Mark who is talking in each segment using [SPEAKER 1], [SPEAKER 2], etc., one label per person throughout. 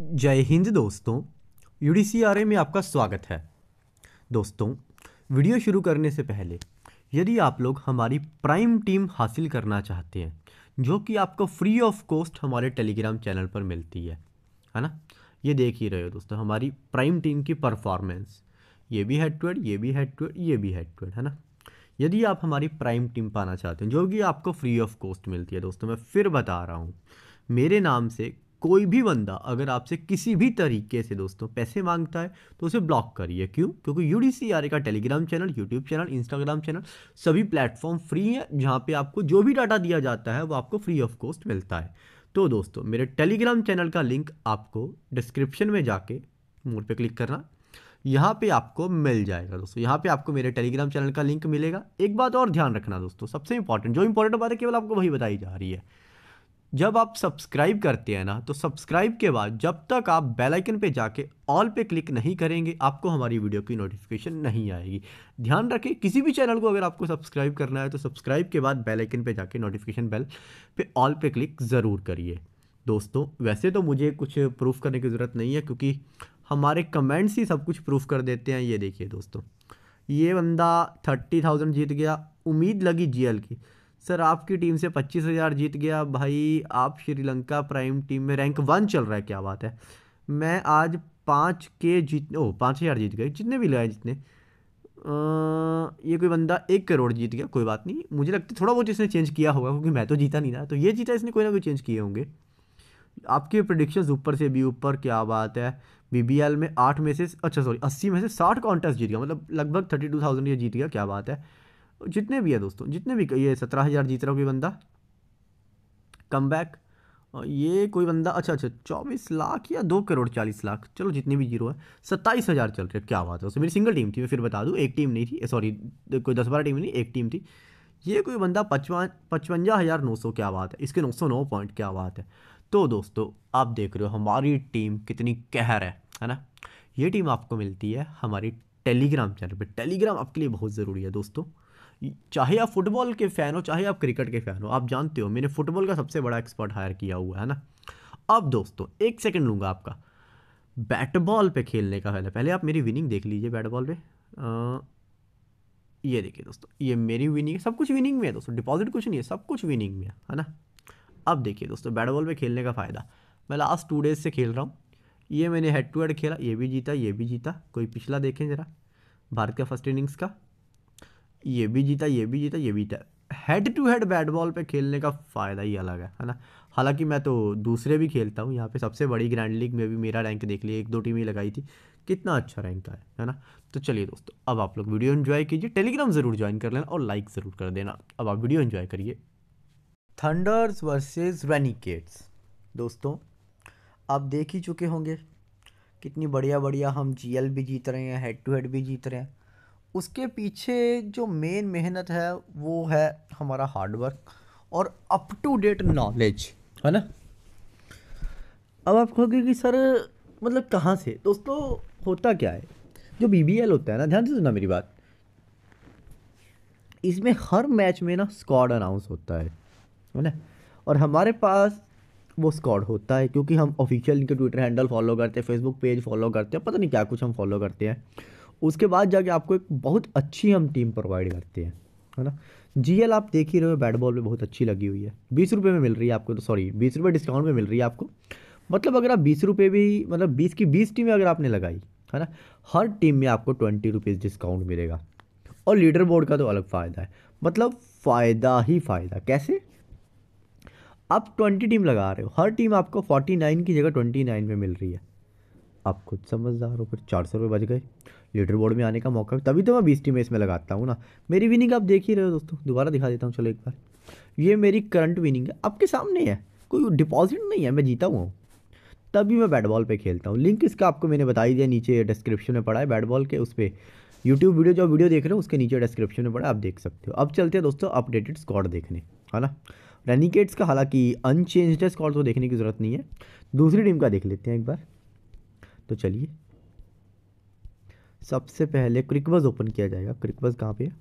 [SPEAKER 1] जय हिंद दोस्तों यू में आपका स्वागत है दोस्तों वीडियो शुरू करने से पहले यदि आप लोग हमारी प्राइम टीम हासिल करना चाहते हैं जो कि आपको फ्री ऑफ कॉस्ट हमारे टेलीग्राम चैनल पर मिलती है है ना ये देख ही रहे हो दोस्तों हमारी प्राइम टीम की परफॉर्मेंस ये भी हेड टू हेड ये भी हेड टू हेड ये भी हेड टू हेड है ना यदि आप हमारी प्राइम टीम पाना चाहते हैं जो कि आपको फ्री ऑफ कॉस्ट मिलती है दोस्तों मैं फिर बता रहा हूँ मेरे नाम से कोई भी बंदा अगर आपसे किसी भी तरीके से दोस्तों पैसे मांगता है तो उसे ब्लॉक करिए क्यों क्योंकि यू डी का Telegram channel YouTube channel Instagram channel सभी प्लेटफॉर्म फ्री हैं जहाँ पे आपको जो भी डाटा दिया जाता है वो आपको फ्री ऑफ कॉस्ट मिलता है तो दोस्तों मेरे टेलीग्राम चैनल का लिंक आपको डिस्क्रिप्शन में जाके मोड पे क्लिक करना यहाँ पे आपको मिल जाएगा दोस्तों यहाँ पे आपको मेरे टेलीग्राम चैनल का लिंक मिलेगा एक बात और ध्यान रखना दोस्तों सबसे इंपॉर्टेंट जो इंपॉर्टेंट बात है केवल आपको वही बताई जा रही है जब आप सब्सक्राइब करते हैं ना तो सब्सक्राइब के बाद जब तक आप बेल आइकन पे जाके ऑल पे क्लिक नहीं करेंगे आपको हमारी वीडियो की नोटिफिकेशन नहीं आएगी ध्यान रखें किसी भी चैनल को अगर आपको सब्सक्राइब करना है तो सब्सक्राइब के बाद बेल आइकन पे जाके नोटिफिकेशन बेल पे ऑल पे क्लिक ज़रूर करिए दोस्तों वैसे तो मुझे कुछ प्रूफ करने की ज़रूरत नहीं है क्योंकि हमारे कमेंट्स ही सब कुछ प्रूफ कर देते हैं ये देखिए दोस्तों ये बंदा थर्टी थाउजेंड जीत गया उम्मीद लगी जीएल की सर आपकी टीम से पच्चीस हज़ार जीत गया भाई आप श्रीलंका प्राइम टीम में रैंक वन चल रहा है क्या बात है मैं आज पाँच के जीत ओ पाँच हज़ार जीत गए जितने भी लगाए जितने आ, ये कोई बंदा एक करोड़ जीत गया कोई बात नहीं मुझे लगता थोड़ा बहुत इसने चेंज किया होगा क्योंकि मैं तो जीता नहीं था तो ये जीता इसने कोई ना कोई चेंज किए होंगे आपके प्रडिक्शन ऊपर से भी ऊपर क्या बात है बी में आठ में से अच्छा सॉरी अस्सी में से साठ कॉन्टेस्ट जीत गया मतलब लगभग थर्टी टू थाउजेंड ये जीत गया क्या बात है जितने भी है दोस्तों जितने भी ये सत्रह हज़ार जीत रहा कोई बंदा कम बैक ये कोई बंदा अच्छा अच्छा चौबीस लाख या दो करोड़ चालीस लाख चलो जितने भी जीरो है सत्ताईस हज़ार चल रहे क्या बात है उसमें मेरी सिंगल टीम थी मैं फिर बता दूँ एक टीम नहीं थी सॉरी कोई दस बारह टीम नहीं एक टीम थी ये कोई बंदा पचवा पचवंजा हज़ार नौ सौ क्या बात है इसके नौ सौ नौ पॉइंट क्या बात है तो दोस्तों आप देख रहे हो हमारी टीम कितनी कहर है है ना ये टीम आपको मिलती है हमारी टेलीग्राम चैनल पर टेलीग्राम आपके लिए बहुत ज़रूरी है दोस्तों चाहे आप फुटबॉल के फ़ैन हो चाहे आप क्रिकेट के फ़ैन हो आप जानते हो मैंने फुटबॉल का सबसे बड़ा एक्सपर्ट हायर किया हुआ है ना अब दोस्तों एक सेकेंड लूँगा आपका बैट बॉल पे खेलने का पहले पहले आप मेरी विनिंग देख लीजिए बैट बॉल पर ये देखिए दोस्तों ये मेरी विनिंग है सब कुछ विनिंग में है दोस्तों डिपॉजिट कुछ नहीं है सब कुछ विनिंग में है है ना अब देखिए दोस्तों बैट बॉल पर खेलने का फ़ायदा मैं लास्ट टू डेज से खेल रहा हूँ ये मैंने हेड टू हेड खेला ये भी जीता ये भी जीता कोई पिछला देखें ज़रा भारत का फर्स्ट इनिंग्स का ये भी जीता ये भी जीता ये भी जीता head to head bat ball पे खेलने का फ़ायदा ही अलग है है ना हालांकि मैं तो दूसरे भी खेलता हूँ यहाँ पे सबसे बड़ी ग्रैंड लीग में भी मेरा रैंक देख लिया एक दो टीमें लगाई थी कितना अच्छा रैंक आया है ना तो चलिए दोस्तों अब आप लोग वीडियो इन्जॉय कीजिए टेलीग्राम ज़रूर ज्वाइन कर लेना और लाइक ज़रूर कर देना अब आप वीडियो इन्जॉय करिए थंडर्स वर्सेज रेनिकेट्स दोस्तों आप देख ही चुके होंगे कितनी बढ़िया बढ़िया हम जी भी जीत रहे हैं हेड टू हेड भी जीत रहे हैं उसके पीछे जो मेन मेहनत है वो है हमारा हार्डवर्क और अप टू डेट नॉलेज है ना अब आप कहोगे कि सर मतलब कहाँ से दोस्तों होता क्या है जो बी बी एल होता है ना ध्यान से सुनना मेरी बात इसमें हर मैच में ना स्कॉड अनाउंस होता है है ना और हमारे पास वो स्कॉड होता है क्योंकि हम ऑफिशियल इनके ट्विटर हैंडल फॉलो करते हैं फेसबुक पेज फॉलो करते हैं पता नहीं क्या कुछ हम फॉलो करते हैं उसके बाद जाके आपको एक बहुत अच्छी हम टीम प्रोवाइड करते हैं है ना जी एल आप देख ही रहे हो बैट बॉल में बहुत अच्छी लगी हुई है बीस रुपये में मिल रही है आपको तो सॉरी बीस रुपये डिस्काउंट में मिल रही है आपको मतलब अगर आप बीस रुपये भी मतलब बीस की बीस टीमें अगर आपने लगाई है ना हर टीम में आपको ट्वेंटी रुपीज़ डिस्काउंट मिलेगा और लीडर बोर्ड का तो अलग फ़ायदा है मतलब फ़ायदा ही फ़ायदा कैसे आप ट्वेंटी टीम लगा रहे हो हर टीम आपको फोर्टी नाइन की जगह ट्वेंटी नाइन में मिल रही है आप खुद समझदार होकर चार सौ रुपये बच गए लीडर बोर्ड में आने का मौका तभी तो मैं बीस टीमें इसमें लगाता हूँ ना मेरी विनिंग आप देख ही रहे हो दोस्तों दोबारा दिखा देता हूँ चलो एक बार ये मेरी करंट विनिंग है आपके सामने है कोई डिपॉजिट नहीं है मैं जीता हुआ हूँ तभी मैं बैट बॉल पर खेलता हूँ लिंक इसका आपको मैंने बता ही दिया नीचे डिस्क्रिप्शन में पड़ा है बैट बॉल के उस पर यूट्यूब वीडियो जो वीडियो देख रहे हो उसके नीचे डिस्क्रिप्शन में पड़ा आप देख सकते हो अब चलते हैं दोस्तों अपडेटेड स्कॉड देखने है ना रेनिकेट्स का हालांकि अनचेंज्ड स्कॉड तो देखने की ज़रूरत नहीं है दूसरी टीम का देख लेते हैं एक बार तो चलिए सबसे पहले क्रिकवज ओपन किया जाएगा क्रिकवज कहाँ पे है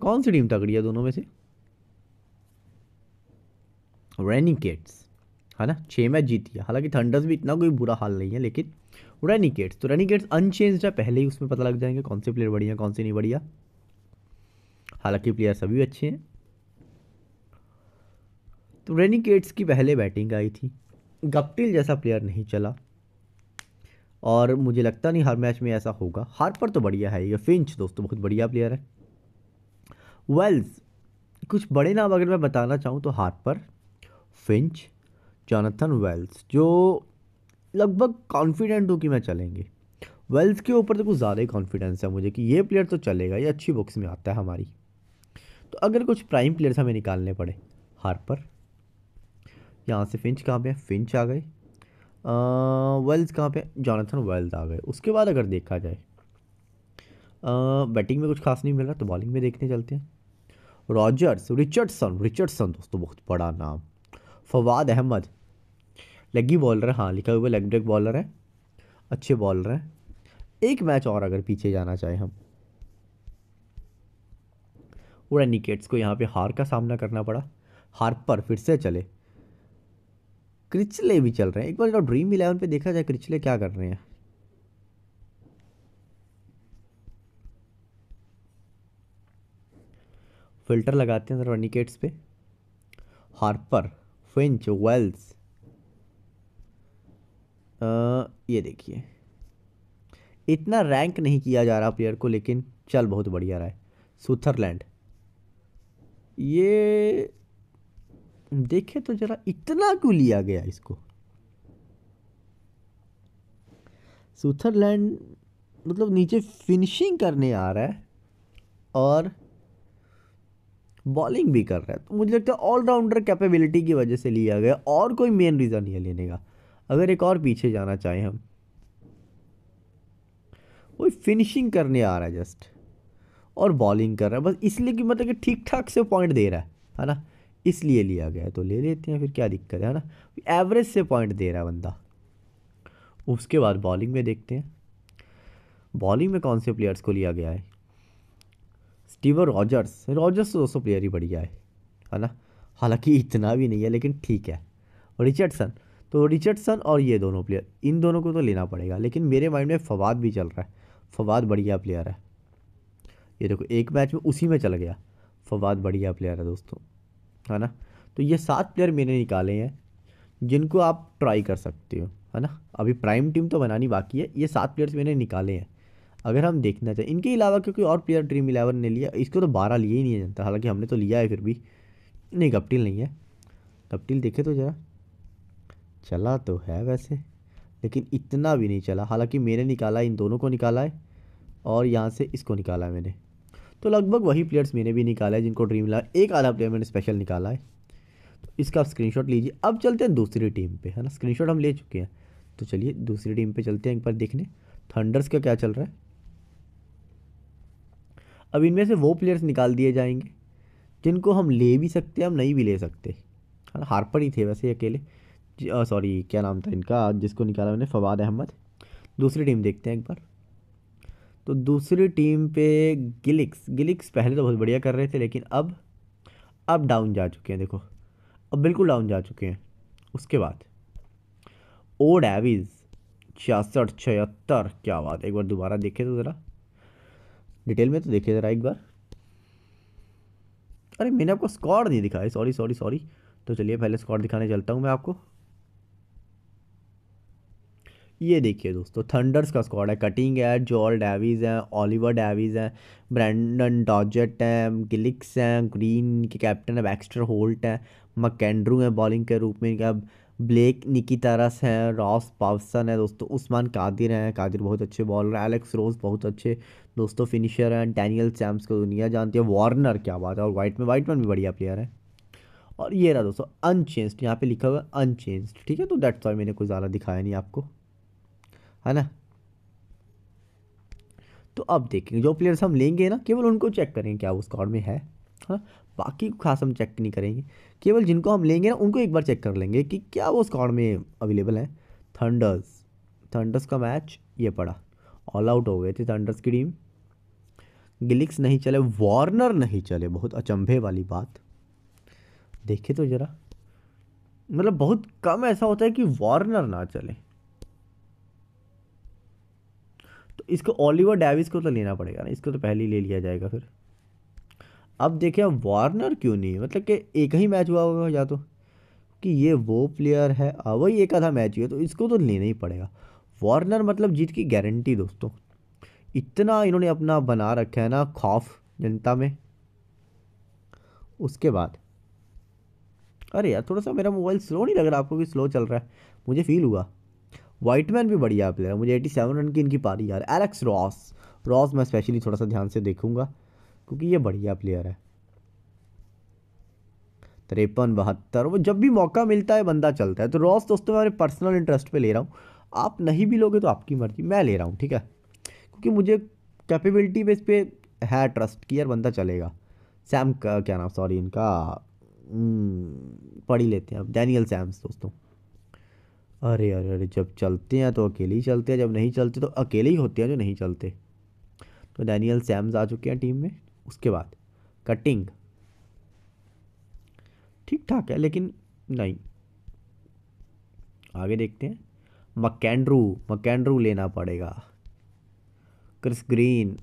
[SPEAKER 1] कौन सी टीम तगड़ी है दोनों में से रेनिकेट्स है ना छः मैच जीती है हालांकि थंडर्स भी इतना कोई बुरा हाल नहीं है लेकिन रेनिकेट्स तो रेनिकेट्स अनचेंज है पहले ही उसमें पता लग जाएंगे कौन से प्लेयर बढ़िया कौन से नहीं बढ़िया हालांकि प्लेयर सभी अच्छे हैं तो रेनिकेट्स की पहले बैटिंग आई थी गप्टिल जैसा प्लेयर नहीं चला और मुझे लगता नहीं हर मैच में ऐसा होगा हार पर तो बढ़िया है ये फिंच दोस्तों बहुत बढ़िया प्लेयर है वेल्स कुछ बड़े नाम अगर मैं बताना चाहूँ तो हार पर फिंच जॉनथन वेल्स जो लगभग कॉन्फिडेंट हूँ कि मैं चलेंगे वेल्स के ऊपर तो कुछ ज़्यादा ही कॉन्फिडेंस है मुझे कि ये प्लेयर तो चलेगा ये अच्छी बुक्स में आता है हमारी तो अगर कुछ प्राइम प्लेयर्स हमें निकालने पड़े हार्पर यहाँ से फिंच कहाँ पे है फिंच आ गए वेल्स कहाँ पे जॉनथन वेल्स आ गए उसके बाद अगर देखा जाए बैटिंग में कुछ खास नहीं मिल रहा तो बॉलिंग में देखने चलते हैं रॉजर्स रिचर्डसन रिचर्डसन दोस्तों बहुत बड़ा नाम फवाद अहमद लेगी बॉलर है हाँ लिखा हुआ लेग ब्रेक बॉलर है अच्छे बॉलर हैं एक मैच और अगर पीछे जाना चाहें हम उरानिकेट्स को यहाँ पे हार का सामना करना पड़ा हार पर फिर से चले क्रिचले भी चल रहे हैं एक बार जरा ड्रीम इलेवन पे देखा जाए क्रिचले क्या कर रहे हैं फिल्टर लगाते हैं निकेट्स पे हार्पर फिंच वेल्स ये देखिए इतना रैंक नहीं किया जा रहा प्लेयर को लेकिन चल बहुत बढ़िया रहा है सुथरलैंड ये देखे तो ज़रा इतना क्यों लिया गया इसको स्विट्ज़रलैंड मतलब नीचे फिनिशिंग करने आ रहा है और बॉलिंग भी कर रहा है तो मुझे लगता है ऑलराउंडर कैपेबिलिटी की वजह से लिया गया और कोई मेन रीज़न नहीं है लेने का अगर एक और पीछे जाना चाहें हम कोई फिनिशिंग करने आ रहा है जस्ट और बॉलिंग कर रहा है बस इसलिए कि मतलब कि ठीक ठाक से पॉइंट दे रहा है है ना इसलिए लिया गया है तो ले लेते हैं फिर क्या दिक्कत है ना एवरेज से पॉइंट दे रहा है बंदा उसके बाद बॉलिंग में देखते हैं बॉलिंग में कौन से प्लेयर्स को लिया गया है स्टीवर रॉजर्स रॉजर्स तो दोस्तों प्लेयर ही बढ़िया है है ना हालांकि इतना भी नहीं है लेकिन ठीक है रिचर्डसन तो रिचर्डसन और ये दोनों प्लेयर इन दोनों को तो लेना पड़ेगा लेकिन मेरे माइंड में फवाद भी चल रहा है फवाद बढ़िया प्लेयर है ये देखो एक मैच में उसी में चल गया फवाद बढ़िया प्लेयर है दोस्तों है ना तो ये सात प्लेयर मैंने निकाले हैं जिनको आप ट्राई कर सकते हो है ना अभी प्राइम टीम तो बनानी बाकी है ये सात प्लेयर्स मैंने निकाले हैं अगर हम देखना चाहें इनके अलावा क्योंकि और प्लेयर ड्रीम इलेवन ने लिया इसको तो बारह लिए ही नहीं है जनता हालांकि हमने तो लिया है फिर भी नहीं कपटिल नहीं है कपटिल देखे तो ज़रा चला तो है वैसे लेकिन इतना भी नहीं चला हालांकि मैंने निकाला इन दोनों को निकाला है और यहाँ से इसको निकाला है मैंने तो लगभग वही प्लेयर्स मैंने भी निकाला है जिनको ड्रीम इलेवन एक आधा प्लेयर मैंने स्पेशल निकाला है तो इसका शॉट लीजिए अब चलते हैं दूसरी टीम पर है ना शॉट हम ले चुके हैं तो चलिए दूसरी टीम पर चलते हैं एक बार देखने थंडर्स का क्या चल रहा है अब इनमें से वो प्लेयर्स निकाल दिए जाएंगे जिनको हम ले भी सकते हैं हम नहीं भी ले सकते हार्पर ही थे वैसे अकेले सॉरी क्या नाम था इनका जिसको निकाला मैंने फवाद अहमद दूसरी टीम देखते हैं एक बार तो दूसरी टीम पे गिलिक्स गिलिक्स पहले तो बहुत बढ़िया कर रहे थे लेकिन अब अब डाउन जा चुके हैं देखो अब बिल्कुल डाउन जा चुके हैं उसके बाद ओ डैविज छियासठ छिहत्तर क्या बात एक बार दोबारा देखे तो ज़रा डिटेल में तो देखे ज़रा एक बार अरे मैंने आपको स्कॉर नहीं दिखाया सॉरी सॉरी सॉरी तो चलिए पहले स्कॉर दिखाने चलता हूँ मैं आपको ये देखिए दोस्तों थंडर्स का स्क्वाड है कटिंग है जॉल डेविज है ओलिवर डेविज हैं ब्रैंडन डॉजेट हैं गिलिक्स हैं ग्रीन के कैप्टन है बैक्स्टर होल्ट है मकैंड्रू हैं बॉलिंग के रूप में इनका ब्लेक निकी तारस हैं रॉस पावसन है दोस्तों उस्मान कादिर हैं कादिर बहुत अच्छे बॉलर हैं एलेक्स रोज बहुत अच्छे दोस्तों फिनिशर हैं डैनियल सैम्स को दुनिया जानती है वार्नर क्या बात है और वाइट में वाइट मैन भी बढ़िया प्लेयर है और ये रहा दोस्तों अनचेंज्ड यहाँ पे लिखा हुआ है अनचेंज्ड ठीक है तो डेट्स वाई मैंने कुछ ज़्यादा दिखाया नहीं आपको है ना तो अब देखेंगे जो प्लेयर्स हम लेंगे ना केवल उनको चेक करेंगे क्या वो स्कॉड में है है ना बाकी को खास हम चेक नहीं करेंगे केवल जिनको हम लेंगे ना उनको एक बार चेक कर लेंगे कि क्या वो स्कॉड में अवेलेबल है थंडर्स थंडर्स का मैच ये पड़ा ऑल आउट हो गए थे थंडर्स की टीम गिलिक्स नहीं चले वार्नर नहीं चले बहुत अचंभे वाली बात देखे तो ज़रा मतलब बहुत कम ऐसा होता है कि वार्नर ना चले इसको ओलिवर डेविस को तो लेना पड़ेगा ना इसको तो पहले ही ले लिया जाएगा फिर अब देखिए वार्नर क्यों नहीं मतलब कि एक ही मैच हुआ होगा या तो कि ये वो प्लेयर है हाँ, वही एक आधा मैच हुआ तो इसको तो लेना ही पड़ेगा वार्नर मतलब जीत की गारंटी दोस्तों इतना इन्होंने अपना बना रखा है ना खौफ जनता में उसके बाद अरे यार थोड़ा सा मेरा मोबाइल स्लो नहीं लग रहा आपको भी स्लो चल रहा है मुझे फील हुआ वाइटमैन भी बढ़िया प्लेयर है मुझे 87 रन की इनकी पारी यार एलेक्स रॉस रॉस मैं स्पेशली थोड़ा सा ध्यान से देखूंगा क्योंकि ये बढ़िया प्लेयर है तिरपन बहत्तर वो जब भी मौका मिलता है बंदा चलता है तो रॉस दोस्तों मैं पर्सनल इंटरेस्ट पे ले रहा हूँ आप नहीं भी लोगे तो आपकी मर्जी मैं ले रहा हूँ ठीक है क्योंकि मुझे कैपेबिलिटी बेस पे है ट्रस्ट कि यार बंदा चलेगा सैम का क्या नाम सॉरी इनका हम्म, पढ़ ही लेते हैं अब डैनियल सैम्स दोस्तों अरे अरे अरे जब चलते हैं तो अकेले ही चलते हैं जब नहीं चलते तो अकेले ही होते हैं जो नहीं चलते तो डैनियल सैम्स आ चुके हैं टीम में उसके बाद कटिंग ठीक ठाक है लेकिन नहीं आगे देखते हैं मकैंड्रू मकैंड्रू लेना पड़ेगा क्रिस ग्रीन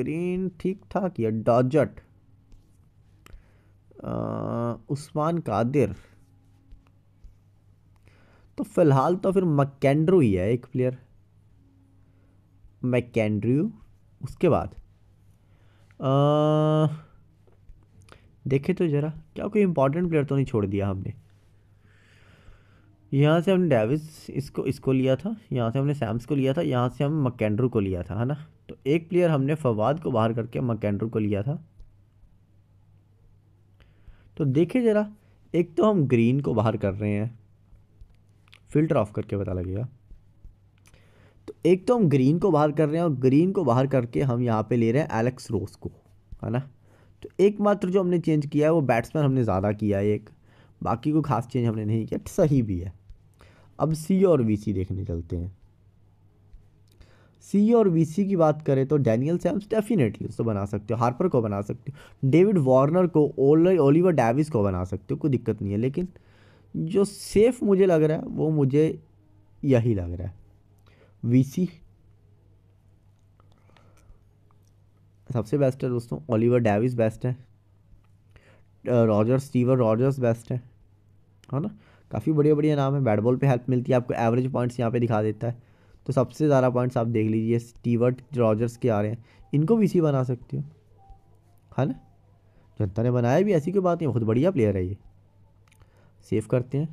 [SPEAKER 1] ग्रीन ठीक ठाक या डॉजट उस्मान कादिर तो फिलहाल तो फिर मैकेंड्रू ही है एक प्लेयर मैकेंड्रू उसके बाद देखे तो ज़रा क्या कोई इंपॉर्टेंट प्लेयर तो नहीं छोड़ दिया हमने यहाँ से हमने डेविस इसको इसको लिया था यहाँ से हमने सैम्स को लिया था यहाँ से हम मकैंड्रू को लिया था है ना तो एक प्लेयर हमने फवाद को बाहर करके मकैंड्रू को लिया था तो देखिए ज़रा एक तो हम ग्रीन को बाहर कर रहे हैं फ़िल्टर ऑफ करके पता लगेगा तो एक तो हम ग्रीन को बाहर कर रहे हैं और ग्रीन को बाहर करके हम यहाँ पे ले रहे हैं एलेक्स रोस को है ना तो एकमात्र जो हमने चेंज किया है वो बैट्समैन हमने ज़्यादा किया है एक बाकी कोई खास चेंज हमने नहीं किया सही भी है अब सी और वी सी देखने चलते हैं सी और वी सी की बात करें तो डैनियल सैम्स डेफिनेटली उसको बना सकते हो हार्पर को बना सकते हो डेविड वार्नर को ओलिवर डैविस को बना सकते हो कोई दिक्कत नहीं है लेकिन जो सेफ़ मुझे लग रहा है वो मुझे यही लग रहा है वीसी सबसे बेस्ट है दोस्तों ओलिवर डेविस बेस्ट है रॉजर स्टीवर रॉजर्स बेस्ट है है ना काफ़ी बढ़िया बढ़िया नाम है बैट बॉल पे हेल्प मिलती है आपको एवरेज पॉइंट्स यहाँ पे दिखा देता है तो सबसे ज़्यादा पॉइंट्स आप देख लीजिए स्टीवर्ट रॉजर्स के आ रहे हैं इनको भी इसी बना सकते हो है ना जनता ने बनाया भी ऐसी कोई बात नहीं बहुत बढ़िया प्लेयर है ये सेव करते हैं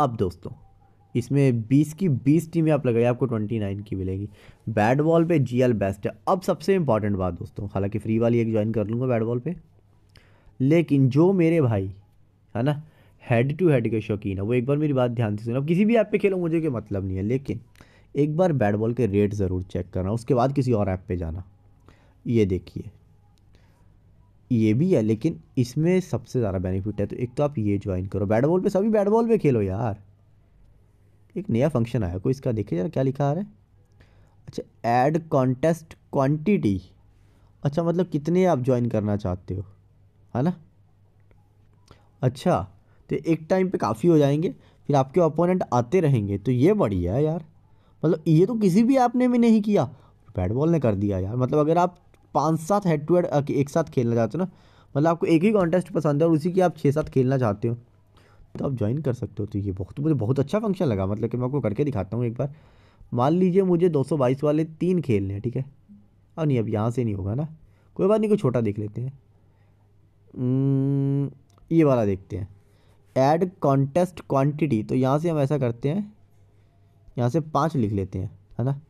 [SPEAKER 1] अब दोस्तों इसमें 20 की 20 टीमें आप लगाइए आपको 29 की मिलेगी बैट बॉल पे जीएल बेस्ट है अब सबसे इंपॉर्टेंट बात दोस्तों हालांकि फ्री वाली एक ज्वाइन कर लूँगा बैट बॉल पे लेकिन जो मेरे भाई है ना हेड टू हेड के शौकीन है वो एक बार मेरी बात ध्यान से सुना किसी भी ऐप पे खेलो मुझे कोई मतलब नहीं है लेकिन एक बार बैट बॉल के रेट ज़रूर चेक करना उसके बाद किसी और ऐप पे जाना ये देखिए ये भी है लेकिन इसमें सबसे ज़्यादा बेनिफिट है तो एक तो आप ये ज्वाइन करो बैट बॉल पे सभी बैट बॉल पे खेलो यार एक नया फंक्शन आया कोई इसका देखिए जरा क्या लिखा आ रहा है अच्छा ऐड कॉन्टेस्ट क्वांटिटी अच्छा मतलब कितने आप ज्वाइन करना चाहते हो है ना अच्छा तो एक टाइम पे काफ़ी हो जाएंगे फिर आपके ओपोनेंट आते रहेंगे तो ये बढ़िया है यार मतलब ये तो किसी भी ऐप ने भी नहीं किया बैट बॉल ने कर दिया यार मतलब अगर आप पाँच सात हेड टू हेड एक साथ खेलना चाहते हो ना मतलब आपको एक ही कॉन्टेस्ट पसंद है और उसी की आप छः सात खेलना चाहते हो तो आप ज्वाइन कर सकते हो तो ये बहुत मुझे बहुत अच्छा फंक्शन लगा मतलब कि मैं आपको करके दिखाता हूँ एक बार मान लीजिए मुझे दो वाले तीन खेलने हैं ठीक है और नहीं अब यहाँ से नहीं होगा ना कोई बात नहीं कोई छोटा देख लेते हैं ये वाला देखते हैं ऐड कॉन्टेस्ट क्वांटिटी तो यहाँ से हम ऐसा करते हैं यहाँ से पाँच लिख लेते हैं है ना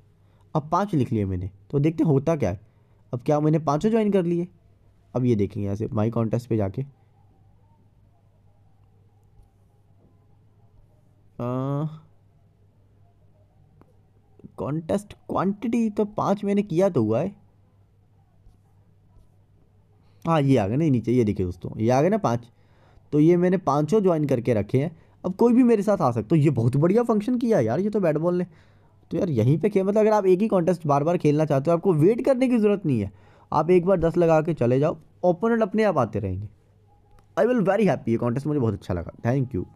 [SPEAKER 1] अब पाँच लिख लिए मैंने तो देखते हैं होता क्या है अब क्या मैंने पाँचों ज्वाइन कर लिए अब ये देखेंगे यहाँ से माई कॉन्टेस्ट पे जाके कॉन्टेस्ट क्वांटिटी तो पाँच मैंने किया तो हुआ है हाँ ये आ गए ना नीचे ये देखिए दोस्तों ये आ गए ना पाँच तो ये मैंने पाँचों ज्वाइन करके रखे हैं अब कोई भी मेरे साथ आ सकता तो ये बहुत बढ़िया फंक्शन किया यार ये तो बैट बॉल ने तो यार यहीं पे खेल मतलब अगर आप एक ही कॉन्टेस्ट बार बार खेलना चाहते हो आपको वेट करने की ज़रूरत नहीं है आप एक बार दस लगा के चले जाओ ओपोनेंट अपने आप आते रहेंगे आई विल वेरी हैप्पी ये कॉन्टेस्ट मुझे बहुत अच्छा लगा थैंक यू